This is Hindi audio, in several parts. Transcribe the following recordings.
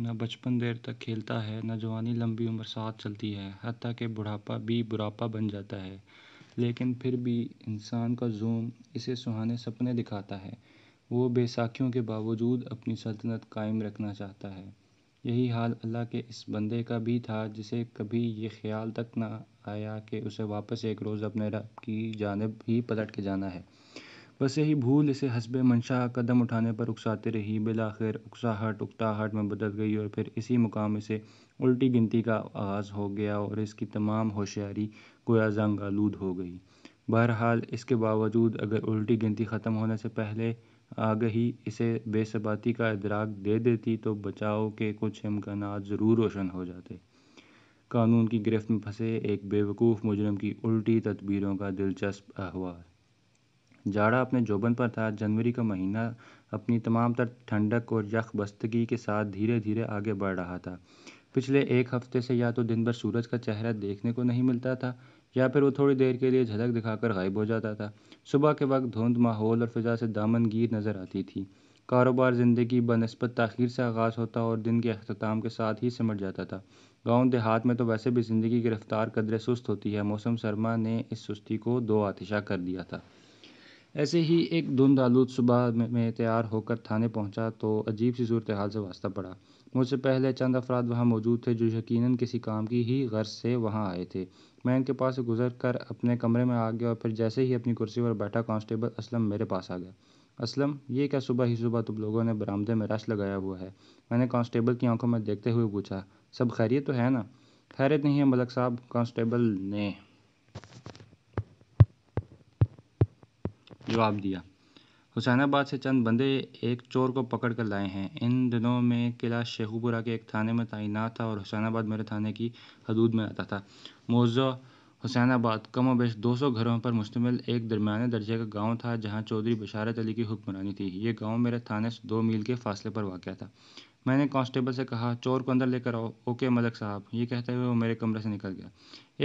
न बचपन देर तक खेलता है न जवानी लंबी उम्र साथ चलती है हती कि बुढ़ापा भी बुढ़ापा बन जाता है लेकिन फिर भी इंसान का ज़ोम इसे सुहाने सपने दिखाता है वो बेसाखियों के बावजूद अपनी सल्तनत कायम रखना चाहता है यही हाल अल्लाह के इस बंदे का भी था जिसे कभी ये ख्याल तक न आया कि उसे वापस एक रोज़ अपने रब की जानब ही पलट के जाना है बस यही भूल इसे हसब मंशा कदम उठाने पर उकसाते रही बिलाखिर उकसाहट उकताहट में बदल गई और फिर इसी मुकाम से उल्टी गिनती का आगाज़ हो गया और इसकी तमाम होशियारी गोया जंग आलूद हो गई बहरहाल इसके बावजूद अगर उल्टी गिनती ख़त्म होने से पहले आगही इसे बेसबाती का इदराक दे देती तो बचाव के कुछ इम्कान ज़रूर रोशन हो जाते कानून की गिरफ्त में फंसे एक बेवकूफ़ मुजरम की उल्टी तदबीरों का दिलचस्प अहवाल जाड़ा अपने जोबन पर था जनवरी का महीना अपनी तमाम तर ठंडक और बस्तगी के साथ धीरे धीरे आगे बढ़ रहा था पिछले एक हफ्ते से या तो दिन भर सूरज का चेहरा देखने को नहीं मिलता था या फिर वो थोड़ी देर के लिए झलक दिखाकर गायब हो जाता था सुबह के वक्त धुंध माहौल और फिजा से दामनगीर नज़र आती थी कारोबार ज़िंदगी बनस्बत तखीर से आगाज़ होता और दिन के अख्ताम के साथ ही सिमट जाता था गांव देहात में तो वैसे भी ज़िंदगी की रफ्तार कदरे सुस्त होती है मौसम सरमा ने इस सुस्ती को दो आतिशा कर दिया था ऐसे ही एक धुंध आलूद सुबह में तैयार होकर थाने पहुंचा तो अजीब सी सूरत हाल से वास्ता पड़ा मुझसे पहले चंद अफराद वहाँ मौजूद थे जो यकीनन किसी काम की ही गर्ज से वहाँ आए थे मैं इनके पास से गुजर कर अपने कमरे में आ गया और फिर जैसे ही अपनी कुर्सी पर बैठा कांस्टेबल असलम मेरे पास आ गया असलम ये क्या सुबह ही सुबह तुम लोगों ने बरामदे में रश लगाया हुआ है मैंने कांस्टेबल की आंखों में देखते हुए पूछा सब खैरियत तो है ना खैरियत नहीं है मलक साहब कांस्टेबल ने जवाब दिया हुसैनाबाद से चंद बंदे एक चोर को पकड़ कर लाए हैं इन दिनों में किला शेखुपुरा के एक थाने में तैनात था और हुसैनाबाद मेरे थाने की हदूद में आता था हुसैन हुसैनाबाद कम वेश दो सौ घरों पर मुश्तमिल एक दरमिया दर्जे का गांव था जहां चौधरी बशारत अली की हुक्मरानी थी ये गांव मेरे थाने से दो मील के फासले पर वाक़ था मैंने कांस्टेबल से कहा चोर को अंदर लेकर आओ ओके मलक साहब ये कहते हुए वो मेरे कमरे से निकल गया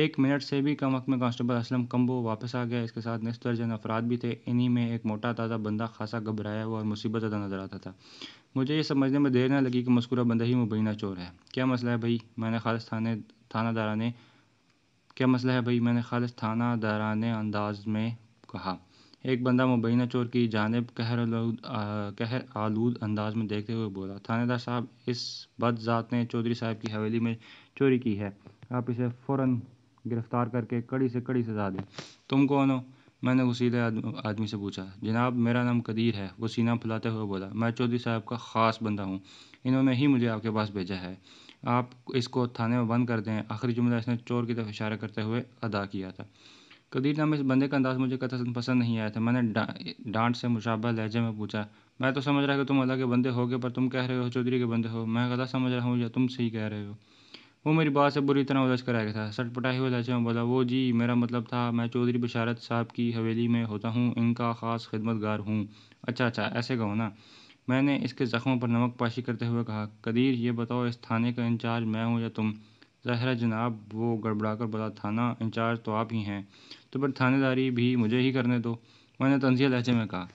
एक मिनट से भी कम वक्त में कांस्टेबल असलम कम्बो वापस आ गया इसके साथ नस्त दर्जन अफराद भी थे इन्हीं में एक मोटा ताज़ा बंदा खासा घबराया हुआ और मुसीबत ज़्यादा नजर आता था मुझे ये समझने में देर ना लगी कि मस्कुरा बंदा ही मुबैना चोर है क्या मसला है भाई मैंने खालिश थाने दारा ने क्या मसला है भाई मैंने थाना दारा ने अंदाज में कहा एक बंदा मुबैना चोर की जानब आलूद कहर आलूद अंदाज में देखते हुए बोला थानेदार साहब इस बद ज़ात ने चौधरी साहब की हवेली में चोरी की है आप इसे फ़ौर गिरफ़्तार करके कड़ी से कड़ी सजा दें तुम कौन हो मैंने वसीले आदमी से पूछा जनाब मेरा नाम कदीर है वो सीना फुलाते हुए बोला मैं चौधरी साहब का ख़ास बंदा हूँ इन्होंने ही मुझे आपके पास भेजा है आप इसको थाने में बंद कर दें आखिरी जुमला इसने चोर की तरफ इशारा करते हुए अदा किया था कदीर नाम इस बंदे का अंदाज़ मुझे कतई पसंद नहीं आया था मैंने डा डांट से मुशाबा लहजे में पूछा मैं तो समझ रहा कि तुम अल्लाह के बंदे गए पर तुम कह रहे हो चौधरी के बंदे हो मैं कदा समझ रहा हूँ या तुम सही कह रहे हो वो मेरी बात से बुरी तरह उलझ कर आ गया था पटाई हुए लहजे में बोला वो जी मेरा मतलब था मैं चौधरी बशारत साहब की हवेली में होता हूँ इनका ख़ास खिदमत गार हूँ अच्छा अच्छा ऐसे कहो ना मैंने इसके ज़ख्मों पर नमक पाशी करते हुए कहा कदीर ये बताओ इस थाने का इंचार्ज मैं हूँ या तुम जहरा जनाब वो गड़बड़ाकर बोला थाना इंचार्ज तो आप ही हैं तो फिर थानेदारी भी मुझे ही करने दो मैंने तंजिया लहजे में कहा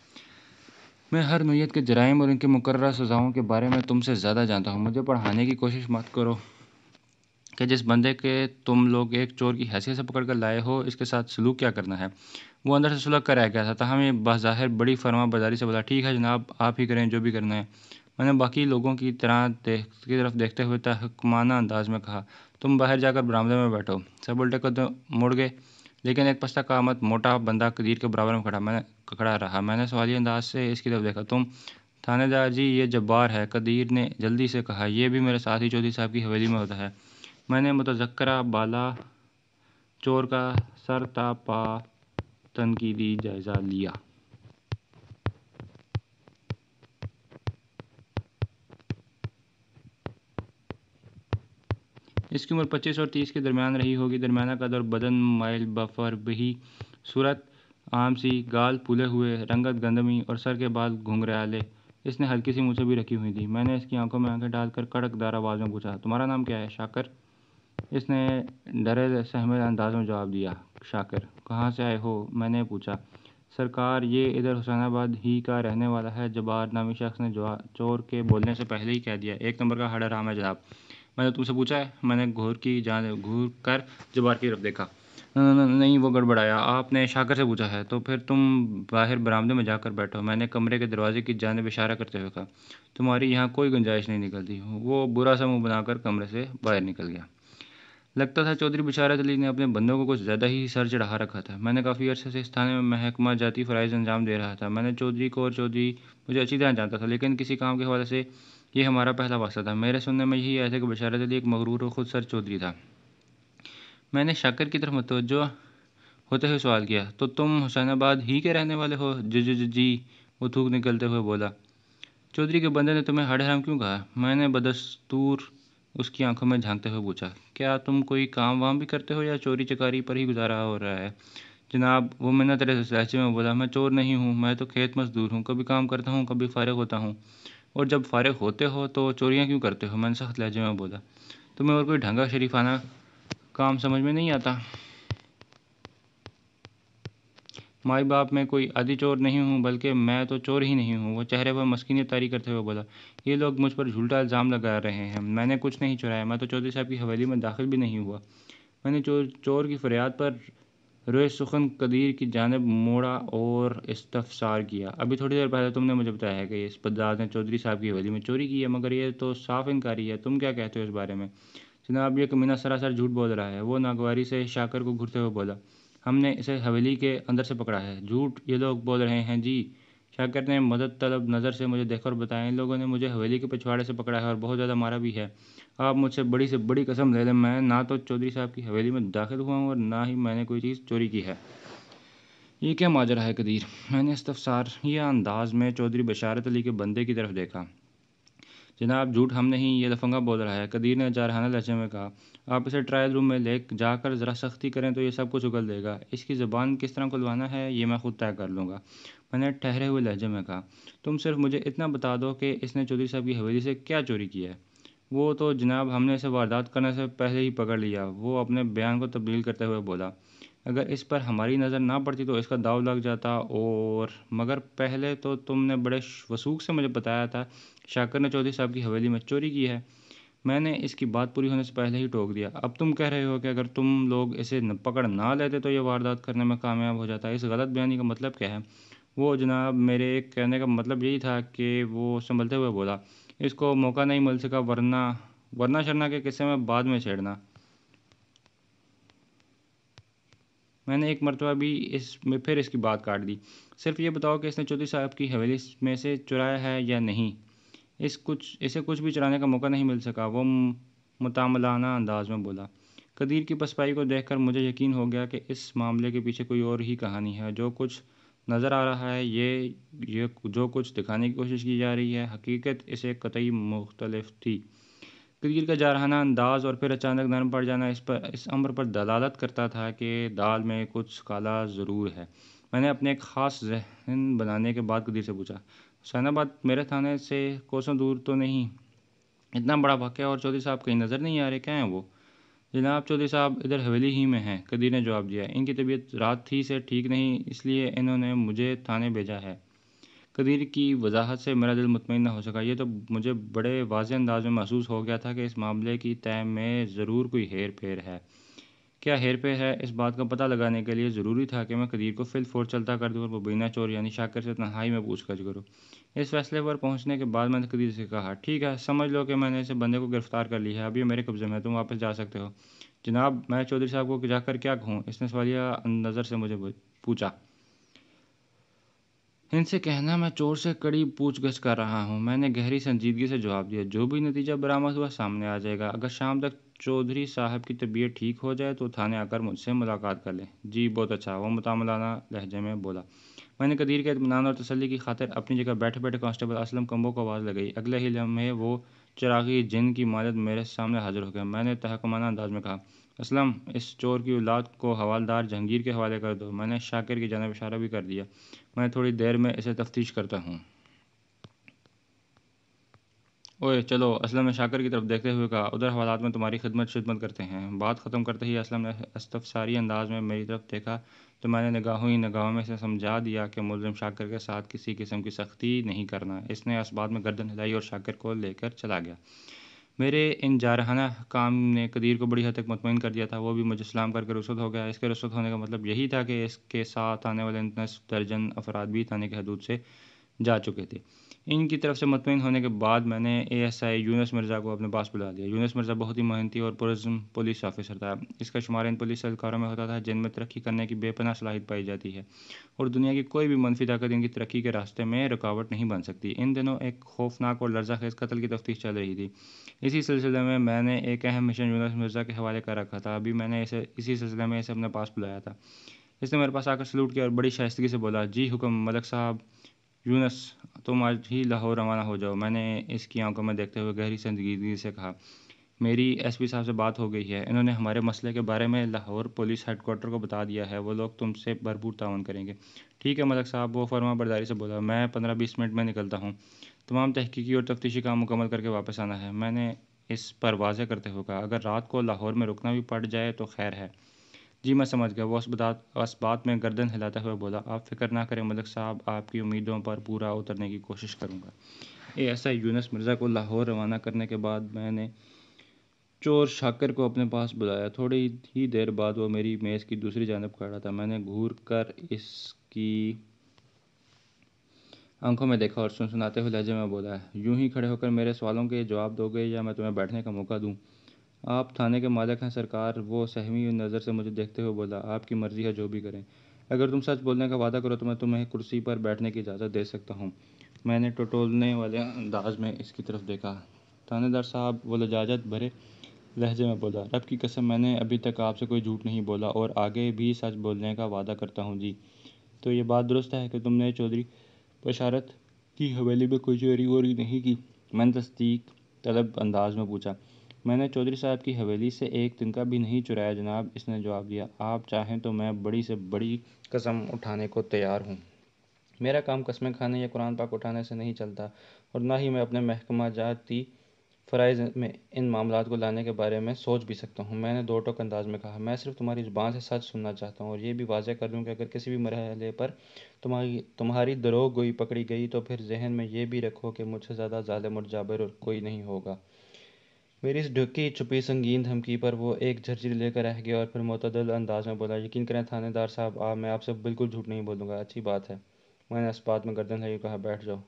मैं हर नोयत के जराइम और इनके मुकर्र सज़ाओं के बारे में तुमसे ज़्यादा जानता हूँ मुझे पढ़ाने की कोशिश मत करो कि जिस बंदे के तुम लोग एक चोर की हैसियत से पकड़ कर लाए हो इसके साथ सलूक क्या करना है वो अंदर से सुलग कर रह गया था तहम ये बाहिर बड़ी फरमा बाजारी से बोला ठीक है जनाब आप ही करें जो भी करना है मैंने बाकी लोगों की तरह देख की तरफ देखते हुए तहकमाना अंदाज में कहा तुम बाहर जाकर बरामदे में बैठो सब उल्टे कदम मुड़ गए लेकिन एक पस्ता का मत मोटा बंदा कदीर के बराबर में खड़ा मैं खड़ा रहा मैंने सवाली अंदाज से इसकी तरफ देखा तुम थानेदार जी ये जब्बार है कदीर ने जल्दी से कहा यह भी मेरे साथी चौधरी साहब की हवेली में होता है मैंने मुतजक्रा बाला चोर का सर तापा तनकीदी जायज़ा लिया इसकी उम्र 25 और 30 के दरमियान रही होगी दरमियाना कद और बदन माइल बफर बही सूरत आम सी गाल फूले हुए रंगत गंदमी और सर के बाल घुंघराले इसने हल्की सी मुझे भी रखी हुई थी मैंने इसकी आंखों में आंखें डालकर कड़कदार आवाज़ में पूछा तुम्हारा नाम क्या है शाकर इसने डरे सहमे अंदाज में जवाब दिया शाकर कहाँ से आए हो मैंने पूछा सरकार ये इधर हुसैनाबाद ही का रहने वाला है जबार नामी शख्स ने चोर के बोलने से पहले ही कह दिया एक नंबर का हड़ा राम है जनाब मैंने तुमसे पूछा है मैंने घूर की जान घूर कर जबार की तरफ देखा नहीं वो गड़बड़ाया आपने शाकर से पूछा है तो फिर तुम बाहर बरामदे में जाकर बैठो मैंने कमरे के दरवाजे की जानब इशारा करते हुए कहा तुम्हारी यहाँ कोई गुंजाइश नहीं निकलती वो बुरा सा मुँह बनाकर कमरे से बाहर निकल गया लगता था चौधरी बिशारत अली ने अपने बंदों को कुछ ज़्यादा ही सर चढ़ा रखा था मैंने काफ़ी अर्से से इस थाने में महकमा जाती फ़राइज अंजाम दे रहा था मैंने चौधरी को और चौधरी मुझे अच्छी तरह जानता था लेकिन किसी काम के हवाले से ये हमारा पहला वास्ता था मेरे सुनने में यही आया था कि बशारत अली एक मगरूर और खुद सर चौधरी था मैंने शाकर की तरफ मतवजो होते हुए सवाल किया तो तुम हुसैनाबाद ही के रहने वाले हो जी जी जी वो थूक निकलते हुए बोला चौधरी के बंदे ने तुम्हें हड़ हराम क्यों कहा मैंने बदस्तूर उसकी आंखों में झांकते हुए पूछा क्या तुम कोई काम वाम भी करते हो या चोरी चकारी पर ही गुजारा हो रहा है जनाब वो मैंने तेरे लहजे में बोला मैं चोर नहीं हूँ मैं तो खेत मजदूर हूँ कभी काम करता हूँ कभी फ़ारग होता हूँ और जब फारग होते हो तो चोरियाँ क्यों करते हो मैंने सख्त लहजे में बोला तुम्हें और कोई ढंगा शरीफाना काम समझ में नहीं आता माई बाप मैं कोई आदि चोर नहीं हूँ बल्कि मैं तो चोर ही नहीं हूँ वो चेहरे पर मस्किन तारी करते हुए बोला ये लोग मुझ पर झूठा इल्ज़ाम लगा रहे हैं मैंने कुछ नहीं चुराया मैं तो चौधरी साहब की हवेली में दाखिल भी नहीं हुआ मैंने चोर चोर की फरियाद पर रोहित सुखन कदीर की जानब मोड़ा और इस्तफसार किया अभी थोड़ी देर पहले तुमने मुझे बताया है कि इस पदार्थ ने चौधरी साहब की हवेली में चोरी की है मगर ये तो साफ इनकारी है तुम क्या कहते हो इस बारे में जनाब ये कमीना सरासर झूठ बोल रहा है वो नागवारी से शाकर को घुरते हुए बोला हमने इसे हवेली के अंदर से पकड़ा है झूठ ये लोग बोल रहे हैं जी शाकर ने मदद तलब नज़र से मुझे और बताया इन लोगों ने मुझे हवेली के पिछवाड़े से पकड़ा है और बहुत ज़्यादा मारा भी है आप मुझसे बड़ी से बड़ी कसम ले लें मैं ना तो चौधरी साहब की हवेली में दाखिल हुआ हूँ और ना ही मैंने कोई चीज़ चोरी की है ये क्या माजरा है कदीर मैंने इस्तफसार यह अंदाज में चौधरी बशारत अली के बंदे की तरफ देखा जनाब झूठ हम नहीं ये लफंगा बोल रहा है कदीर ने जारहाना लहजे में कहा आप इसे ट्रायल रूम में ले जाकर ज़रा सख्ती करें तो ये सब कुछ उगल देगा इसकी ज़बान किस तरह खुलवाना है ये मैं खुद तय कर लूँगा मैंने ठहरे हुए लहजे में कहा तुम सिर्फ मुझे इतना बता दो कि इसने चौधरी साहब की हवेली से क्या चोरी की है वो तो जनाब हमने इसे वारदात करने से पहले ही पकड़ लिया वो अपने बयान को तब्दील करते हुए बोला अगर इस पर हमारी नज़र ना पड़ती तो इसका दाव लग जाता और मगर पहले तो तुमने बड़े वसूख से मुझे बताया था शाकर ने चौधरी साहब की हवेली में चोरी की है मैंने इसकी बात पूरी होने से पहले ही टोक दिया अब तुम कह रहे हो कि अगर तुम लोग इसे पकड़ ना लेते तो ये वारदात करने में कामयाब हो जाता है इस गलत बयानी का मतलब क्या है वो जनाब मेरे कहने का मतलब यही था कि वो संभलते हुए बोला इसको मौका नहीं मिल सका वरना वरना शरना के किस्से में बाद में छेड़ना मैंने एक मरतबा भी इस में फिर इसकी बात काट दी सिर्फ ये बताओ कि इसने चौधरी साहब की हवेली में से चुराया है या नहीं इस कुछ इसे कुछ भी चुराने का मौका नहीं मिल सका वो मुतामलाना अंदाज में बोला कदीर की पसपाई को देखकर मुझे यकीन हो गया कि इस मामले के पीछे कोई और ही कहानी है जो कुछ नज़र आ रहा है ये ये जो कुछ दिखाने की कोशिश की जा रही है हकीकत इसे कतई मुख्तलफ थी क्रिकेट का जारहाना अंदाज और फिर अचानक नरम पड़ जाना इस पर इस अम्र पर दलालत करता था कि दाल में कुछ काला ज़रूर है मैंने अपने एक ख़ास जहन बनाने के बाद कदीर से पूछा हुसैनाबाद मेरे थाने से कोसों दूर तो नहीं इतना बड़ा वाक़ और चौधरी साहब कहीं नज़र नहीं आ रहे क्या हैं वो जनाब चौधरी साहब इधर हवेली ही में हैं कदीर ने जवाब दिया इनकी तबीयत रात ही से ठीक नहीं इसलिए इन्होंने मुझे थाने भेजा है कदीर की वजाहत से मेरा दिल मुतमिन ना हो सका ये तो मुझे बड़े वाज अंदाज में महसूस हो गया था कि इस मामले की तय में ज़रूर कोई हेर फेर है क्या पे है इस बात का पता लगाने के लिए ज़रूरी था कि मैं कदीर को फिल फोर चलता कर दूँ और मुबीना चोर यानी शाकिर से तनहाई में पूछताछ करूँ इस फैसले पर पहुँचने के बाद मैंने कदीर से कहा ठीक है समझ लो कि मैंने इसे बंदे को गिरफ्तार कर लिया है अभी मेरे कब्ज़े में तुम वापस जा सकते हो जनाब मैं चौधरी साहब को जाकर क्या कहूँ इसने सवालिया नज़र से मुझे पूछा इनसे कहना मैं चोर से कड़ी पूछ गछ कर रहा हूँ मैंने गहरी संजीदगी से जवाब दिया जो भी नतीजा बरामद हुआ सामने आ जाएगा अगर शाम तक चौधरी साहब की तबीयत ठीक हो जाए तो थाने आकर मुझसे मुलाकात कर लें जी बहुत अच्छा वह मुतामलाना लहजे में बोला मैंने कदीर के इतमान और तसली की खातिर अपनी जगह बैठे बैठे कांस्टेबल असलम कम्बो को आवाज़ लगाई अगले ही लम्हे वो चरागी जिन की मालत मेरे सामने हाजिर हो गया मैंने तहकमाना अंदाज में कहा असलम इस चोर की औलाद को हवालदार जहंगीर के हवाले कर दो मैंने शाकिर की जानब इशारा भी कर दिया मैं थोड़ी देर में इसे तफ्तीश करता हूँ ओए चलो असलम ने शाकर की तरफ देखते हुए कहा उधर हवालात में तुम्हारी खिदमत शिदमत करते हैं बात ख़त्म करते ही असलम ने सारी अंदाज में मेरी तरफ देखा तो मैंने निगाहों ही निगाहों में से समझा दिया कि मुलम शाकर के साथ किसी किस्म की सख्ती नहीं करना इसने इस बात में गर्दन हिलाई और शाकर को लेकर चला गया मेरे इन जारहाना काम ने कदीर को बड़ी हद तक मुतमिन कर दिया था वो भी मुझे सलाम करके रुसद हो गया इसके रुसद होने का मतलब यही था कि इसके साथ आने वाले नस दर्जन अफराद भी थाने के हदूद से जा चुके थे इनकी तरफ से मतमिन होने के बाद मैंने A S I Yunus Mirza को अपने पास बुला लिया यूनस मिर्ज़ा बहुत ही मेहनती और पुरजम पुलिस ऑफिसर था इसका शुमार इन पुलिस अहलकारों में होता था जिनमें तरक्की करने की बेपना सलाहित पाई जाती है और दुनिया की कोई भी मनफी ताकत इनकी तरक्की के रास्ते में रुकावट नहीं बन सकती इन दिनों एक खौफनाक और लर्जा खेज कतल की तफ्तीश चल रही थी इसी सिलसिले में मैंने एक अहम मिशन यूनस मिर्ज़ा के हवाले कर रखा था अभी मैंने इसे इसी सिलसिले में इसे अपने पास बुलाया था इसने मेरे पास आकर सलूट किया और बड़ी शायस्तगी से बोला जी हुक्म मलक साहब यूनस तुम आज ही लाहौर रवाना हो जाओ मैंने इसकी आंखों में देखते हुए गहरी संजीदगी से कहा मेरी एसपी साहब से बात हो गई है इन्होंने हमारे मसले के बारे में लाहौर पुलिस हेडकोार्टर को बता दिया है वो लोग तुमसे भरपूर ताउन करेंगे ठीक है मलक साहब वो फरमा बरदारी से बोला मैं पंद्रह बीस मिनट में निकलता हूँ तमाम तहकीकी और तफ्तीशी काम मुकम्मल करके वापस आना है मैंने इस पर वाजह करते हुए कहा अगर रात को लाहौर में रुकना भी पड़ जाए तो खैर है जी मैं समझ गया वो उस बात उस बात में गर्दन हिलाता हुआ बोला आप फिक्र ना करें मलिक साहब आपकी उम्मीदों पर पूरा उतरने की कोशिश करूँगा A S I Yunus Mirza को लाहौर रवाना करने के बाद मैंने चोर शाकर को अपने पास बुलाया थोड़ी ही देर बाद वो मेरी मेज़ की दूसरी जानब खड़ा था मैंने घूर कर इसकी आंखों में देखा और सुन सुनाते हुए लहजे में बोला यूं ही खड़े होकर मेरे सवालों के जवाब दोगे या मैं तुम्हें बैठने का मौका दूँ आप थाने के मालिक हैं सरकार वो सहमी हुई नज़र से मुझे देखते हुए बोला आपकी मर्ज़ी है जो भी करें अगर तुम सच बोलने का वादा करो तो मैं तुम्हें कुर्सी पर बैठने की इजाज़त दे सकता हूँ मैंने टटोलने वाले अंदाज में इसकी तरफ देखा थानेदार साहब वो लजाजत भरे लहजे में बोला रब की कसम मैंने अभी तक आपसे कोई झूठ नहीं बोला और आगे भी सच बोलने का वादा करता हूँ जी तो ये बात दुरुस्त है कि तुमने चौधरी बशारत की हवेली में कोई चोरी वोरी नहीं की मैंने तस्दीक तलब अंदाज में पूछा मैंने चौधरी साहब की हवेली से एक तिनका भी नहीं चुराया जनाब इसने जवाब दिया आप चाहें तो मैं बड़ी से बड़ी कसम उठाने को तैयार हूँ मेरा काम कस्में खाने या कुरान पाक उठाने से नहीं चलता और ना ही मैं अपने महकमा जाती फ़राइज़ में इन मामला को लाने के बारे में सोच भी सकता हूँ मैंने दो टोक अंदाज में कहा मैं सिर्फ तुम्हारी ज़ुबान से सच सुनना चाहता हूँ और ये भी वाजह कर लूँ कि अगर किसी भी मरहले पर तुम्हारी तुम्हारी दरोग गोई पकड़ी गई तो फिर जहन में ये भी रखो कि मुझसे ज़्यादा ालम और जाबर और कोई नहीं होगा मेरी इस ढुकी छुपी संगीन धमकी पर वो एक झरझरी लेकर रह गया और फिर मतदल अंदाज में बोला यकीन करें थानेदार साहब आप मैं आपसे बिल्कुल झूठ नहीं बोलूँगा अच्छी बात है मैंने अस्पात में गर्दन हिलाई कहा बैठ जाओ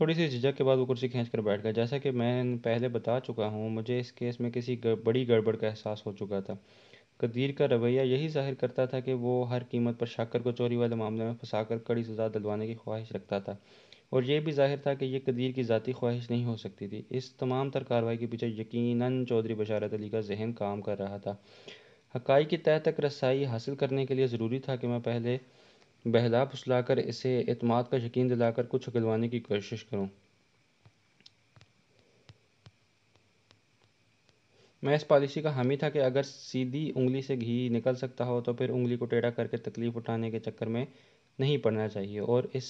थोड़ी सी झिझक के बाद वो कुर्सी खींच कर बैठ गया जैसा कि मैं पहले बता चुका हूँ मुझे इस केस में किसी गर, बड़ी गड़बड़ का एहसास हो चुका था कदीर का रवैया यही जाहिर करता था कि वो हर कीमत पर शाकर को चोरी वाले मामले में फंसा कर कड़ी सजा दिलवाने की ख्वाहिश रखता था और यह भी जाहिर था कि यह कदीर की ज़ाती ख्वाहिश नहीं हो सकती थी इस तमाम तर कार्रवाई के पीछे यकीनन चौधरी बशारत अली का जहन काम कर रहा था हकाई की तय तक रसाई हासिल करने के लिए ज़रूरी था कि मैं पहले बहला फुसला कर इसे अतमाद का यकीन दिलाकर कुछ अगलवाने की कोशिश करूँ मैं इस पॉलिसी का हामी था कि अगर सीधी उंगली से घी निकल सकता हो तो फिर उंगली को टेढ़ा करके तकलीफ़ उठाने के चक्कर में नहीं पढ़ना चाहिए और इस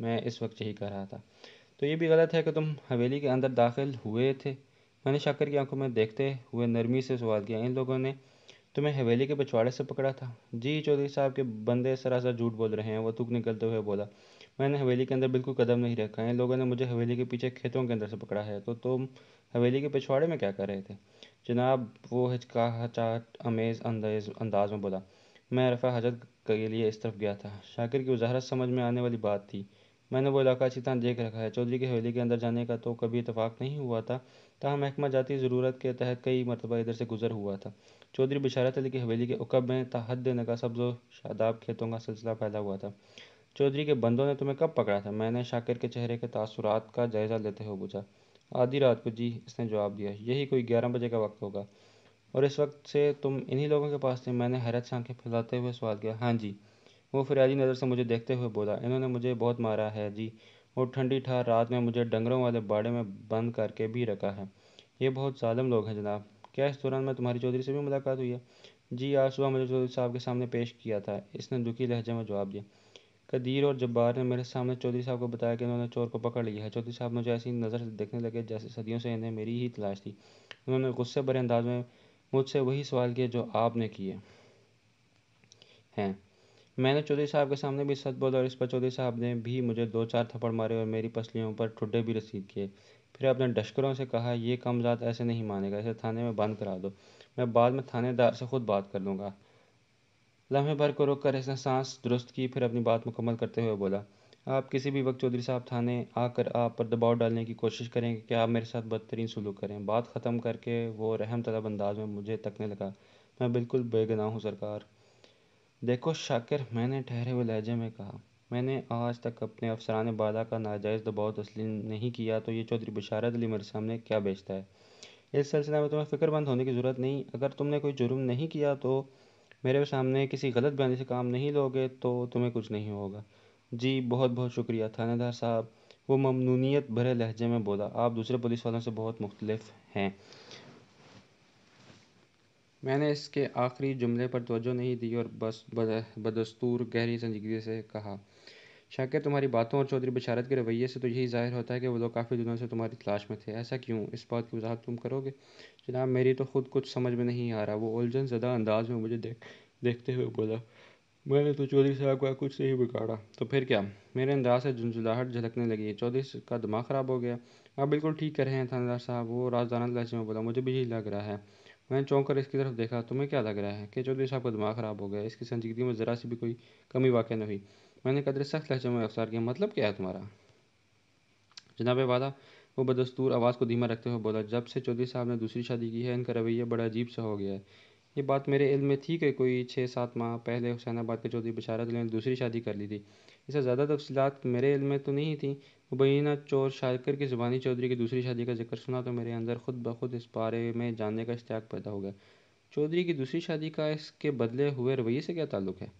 मैं इस वक्त यही कर रहा था तो ये भी गलत है कि तुम हवेली के अंदर दाखिल हुए थे मैंने शक्कर की आंखों में देखते हुए नरमी से सवाल किया इन लोगों ने तुम्हें हवेली के पिछवाड़े से पकड़ा था जी चौधरी साहब के बंदे सरासर झूठ बोल रहे हैं वो तुक निकलते हुए बोला मैंने हवेली के अंदर बिल्कुल कदम नहीं रखा इन लोगों ने मुझे हवेली के पीछे खेतों के अंदर से पकड़ा है तो तुम हवेली के पिछवाड़े में क्या कर रहे थे जनाब वो हिचकाहचाहट अमेज अंदेज अंदाज में बोला मैं रफ़ा हजरत के लिए इस तरफ गया था शाकिर की वजहरत समझ में आने वाली बात थी मैंने वो इलाका अच्छी तरह देख रखा है चौधरी की हवेली के अंदर जाने का तो कभी इतफाक़ नहीं हुआ था तहम महकमा जाती ज़रूरत के तहत कई मरतबा इधर से गुजर हुआ था चौधरी बिशारत अली की हवेली के उकब में तहद नगा सब्ज़ शादाब खेतों का सिलसिला पैदा हुआ था चौधरी के बंदों ने तुम्हें कब पकड़ा था मैंने शाकिर के चेहरे के तासुरात का जायज़ा लेते हुए पूछा आधी रात को जी इसने जवाब दिया यही कोई ग्यारह बजे का वक्त होगा और इस वक्त से तुम इन्हीं लोगों के पास थे मैंने हैरत से आंखें फैलाते हुए सवाल किया हाँ जी वो फिरयादी नज़र से मुझे देखते हुए बोला इन्होंने मुझे बहुत मारा है जी और ठंडी ठार रात में मुझे डंगरों वाले बाड़े में बंद करके भी रखा है ये बहुत ालम लोग हैं जनाब क्या इस दौरान मैं तुम्हारी चौधरी से भी मुलाकात हुई है जी आज सुबह मुझे चौधरी साहब के सामने पेश किया था इसने दुखी लहजे में जवाब दिया कदीर और जब्बार ने मेरे सामने चौधरी साहब को बताया कि उन्होंने चोर को पकड़ लिया है चौधरी साहब मुझे ऐसी नज़र से देखने लगे जैसे सदियों से इन्हें मेरी ही तलाश थी उन्होंने गुस्से भरे अंदाज में मुझसे वही सवाल किए जो आपने किए हैं मैंने चौधरी साहब के सामने भी सच बोला और इस पर चौधरी साहब ने भी मुझे दो चार थप्पड़ मारे और मेरी पसलियों पर ठुड्डे भी रसीद किए फिर अपने डशकरों से कहा ये कम जात ऐसे नहीं मानेगा इसे थाने में बंद करा दो मैं बाद में थानेदार से खुद बात कर लूँगा लम्हे भर को रोक कर इसने सांस दुरुस्त की फिर अपनी बात मुकम्मल करते हुए बोला आप किसी भी वक्त चौधरी साहब थाने आकर आप पर दबाव डालने की कोशिश करेंगे कि आप मेरे साथ बदतरीन सलूक करें बात ख़त्म करके वो रहम तलब अंदाज में मुझे तकने लगा मैं बिल्कुल बेगना हूँ सरकार देखो शाकिर मैंने ठहरे हुए लहजे में कहा मैंने आज तक अपने अफसरान बाला का नाजायज़ दबाव तस्लीम नहीं किया तो ये चौधरी बशारत अली मेरे सामने क्या बेचता है इस सिलसिले में तुम्हें फ़िक्रमंद होने की ज़रूरत नहीं अगर तुमने कोई जुर्म नहीं किया तो मेरे सामने किसी गलत बयानी से काम नहीं लोगे तो तुम्हें कुछ नहीं होगा जी बहुत बहुत शुक्रिया थानेदार साहब वो ममनूनीत भरे लहजे में बोला आप दूसरे पुलिस वालों से बहुत मुख्तलफ हैं मैंने इसके आखिरी जुमले पर तोजो नहीं दी और बस बदस्तूर गहरी संजीदगी से कहा शाकिर तुम्हारी बातों और चौधरी बशारत के रवैये से तो यही जाहिर होता है कि वो लोग काफ़ी दिनों से तुम्हारी तलाश में थे ऐसा क्यों इस बात की वजाहत तुम करोगे जनाब मेरी तो खुद कुछ समझ में नहीं आ रहा वो उलझन ज़दा अंदाज में मुझे देख देखते हुए बोला मैंने तो चौधरी साहब का कुछ नहीं बिगाड़ा तो फिर क्या मेरे अंदाज से झुंझुलाहट झलकने लगी है चौधरी का दिमाग ख़राब हो गया आप बिल्कुल ठीक कह रहे हैं थानेदार साहब वो राजदाना लहजे में बोला मुझे भी यही लग रहा है मैंने चौंक कर इसकी तरफ देखा तुम्हें क्या लग रहा है कि चौधरी साहब का दिमाग ख़राब हो गया इसकी संजीदगी में ज़रा सी भी कोई कमी वाक़ नहीं हुई मैंने कदर सख्त लहजे में अफसार किया मतलब क्या है तुम्हारा जनाब वादा वो बदस्तूर आवाज़ को धीमा रखते हुए बोला जब से चौधरी साहब ने दूसरी शादी की है इनका रवैया बड़ा अजीब सा हो गया है ये बात मेरे इल्म में थी कि कोई छः सात माह पहले हुसैनाबाद के चौधरी बशारत ने दूसरी शादी कर ली थी इससे ज़्यादा तफसीलात मेरे इल्म में तो नहीं थी मुबैना चोर शारकर की ज़ुबानी चौधरी की दूसरी शादी का जिक्र सुना तो मेरे अंदर खुद ब खुद इस बारे में जानने का इश्तियाक पैदा हो गया चौधरी की दूसरी शादी का इसके बदले हुए रवैये से क्या ताल्लुक़ है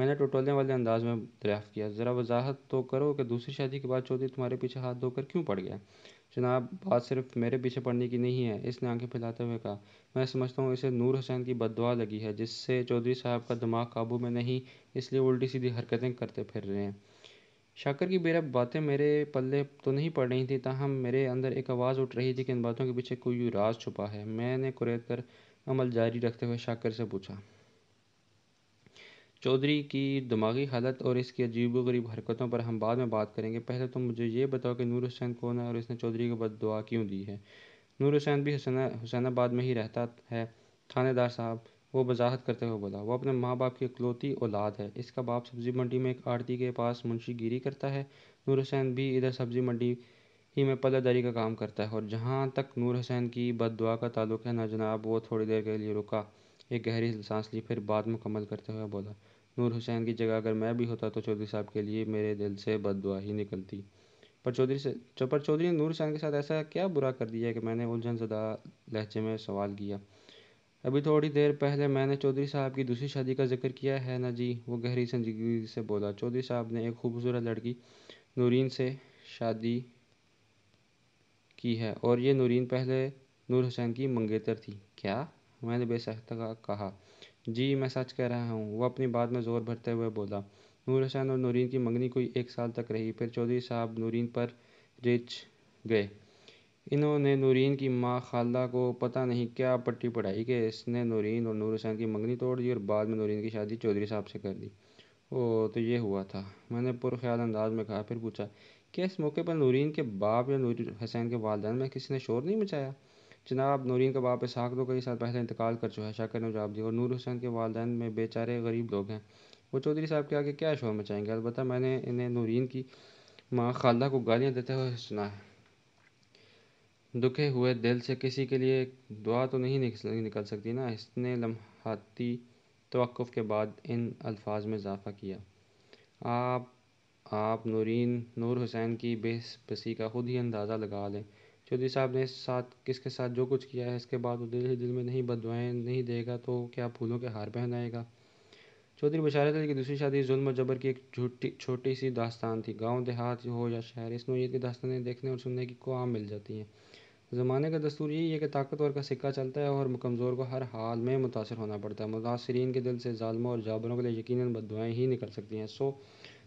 मैंने टोटोलने वाले अंदाज में दरियाफ़्त किया ज़रा वजाहत तो करो कि दूसरी शादी के बाद चौधरी तुम्हारे पीछे हाथ धोकर क्यों पड़ गया जनाब बात सिर्फ मेरे पीछे पड़ने की नहीं है इसने आंखें फैलाते हुए कहा मैं समझता हूँ इसे नूर हसैन की बदवा लगी है जिससे चौधरी साहब का दिमाग काबू में नहीं इसलिए उल्टी सीधी हरकतें करते फिर रहे हैं शाकर की बेरब बातें मेरे पल्ले तो नहीं पड़ रही थी ताहम मेरे अंदर एक आवाज़ उठ रही थी कि इन बातों के पीछे कोई राज छुपा है मैंने कुरेद कर अमल जारी रखते हुए शाकर से पूछा चौधरी की दिमागी हालत और इसकी अजीब गरीब हरकतों पर हम बाद में बात करेंगे पहले तो मुझे ये बताओ कि नूर हुसैन कौन है और इसने चौधरी को बद दुआ क्यों दी है नूर हुसैन भी हुसैन हुसैनाबाद में ही रहता है थानेदार साहब वो वजाहत करते हुए बोला वो अपने माँ बाप की इकलौती औलाद है इसका बाप सब्ज़ी मंडी में एक आड़ती के पास मुंशीगिरी करता है नूर हुसैन भी इधर सब्ज़ी मंडी ही में पलादारी का काम करता है और जहाँ तक नूर हुसैन की बद दुआ का ताल्लुक है ना जनाब वो थोड़ी देर के लिए रुका एक गहरी सांस ली फिर बाद मुकम्मल करते हुए बोला नूर हुसैन की जगह अगर मैं भी होता तो चौधरी साहब के लिए मेरे दिल से बददुआ ही निकलती पर चौधरी से पर चौधरी ने नूर हुसैन के साथ ऐसा क्या बुरा कर दिया कि मैंने उलझन ज़दा लहजे में सवाल किया अभी थोड़ी देर पहले मैंने चौधरी साहब की दूसरी शादी का जिक्र किया है ना जी वो गहरी संजीदगी से बोला चौधरी साहब ने एक खूबसूरत लड़की नूरीन से शादी की है और ये नूरीन पहले नूर हुसैन की मंगेतर थी क्या मैंने बेसहता कहा जी मैं सच कह रहा हूँ वह अपनी बात में जोर भरते हुए बोला नूर हसैन और नूरीन की मंगनी कोई एक साल तक रही फिर चौधरी साहब नूरीन पर रिच गए इन्होंने नूरीन की माँ खाला को पता नहीं क्या पट्टी पढ़ाई कि इसने नूरीन और नूर हसैन की मंगनी तोड़ दी और बाद में नूरीन की शादी चौधरी साहब से कर दी ओ तो ये हुआ था मैंने पुरख्याल अंदाज में कहा फिर पूछा क्या इस मौके पर नूरीन के बाप या नूर हसैन के वालदान में किसी ने शोर नहीं मचाया जनाब नूरिन का बाप इसहाक दो तो कई साल पहले इंतकाल कर चुका है शाकर ने जवाब दिया और नूर हुसैन के वालदे में बेचारे गरीब लोग हैं वो चौधरी साहब के आगे क्या शोर मचाएंगे अलबत्त मैंने इन्हें नूरिन की माँ खाला को गालियाँ देते हुए सुना है दुखे हुए दिल से किसी के लिए दुआ तो नहीं निकल सकती ना इसने लम्हाती तो के बाद इन अल्फाज में इजाफ़ा किया आप आप नूरिन नूर हुसैन की बेस बसी का खुद ही अंदाज़ा लगा लें चौधरी साहब ने साथ किसके साथ जो कुछ किया है इसके बाद वो दिल ही दिल में नहीं बदवाएं नहीं देगा तो क्या फूलों के हार पहनाएगा चौधरी बशारत अली की दूसरी शादी जुल्म और जबर की एक झूठी छोटी सी दास्तान थी गांव देहात हो या शहर इस नोयत की दास्तानें देखने और सुनने की को आम मिल जाती हैं ज़माने का दस्तूर यही है कि ताकतवर का सिक्का चलता है और कमज़ोर को हर हाल में मुतासर होना पड़ता है मुतासरीन के दिल से ालमों और जाबरों के लिए यकीन बदवाएँ ही निकल सकती हैं सो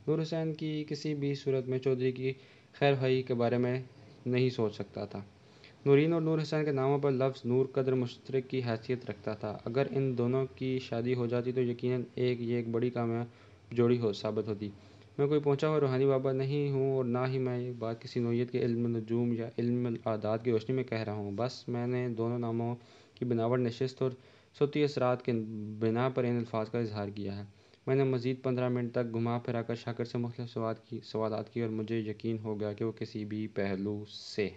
नूर हुसैन की किसी भी सूरत में चौधरी की खैर भाई के बारे में नहीं सोच सकता था नूरीन और नूर हसैन के नामों पर लफ्ज़ नूर कदर मुशतर की हैसियत रखता था अगर इन दोनों की शादी हो जाती तो यकीन एक ये एक बड़ी कामयाब जोड़ी हो साबित होती मैं कोई पहुंचा हुआ रूहानी बाबा नहीं हूँ और ना ही मैं ये बात किसी नोयत के इल्म नजूम या इल्म आदात की रोशनी में कह रहा हूँ बस मैंने दोनों नामों की बनावट नशस्त और सोती असरात के बिना पर इन अल्फाज का इजहार किया है मैंने मज़ीद पंद्रह मिनट तक घुमा फिरा कर शाकिर से सवाल की सवालत की और मुझे यकीन हो गया कि वो किसी भी पहलू से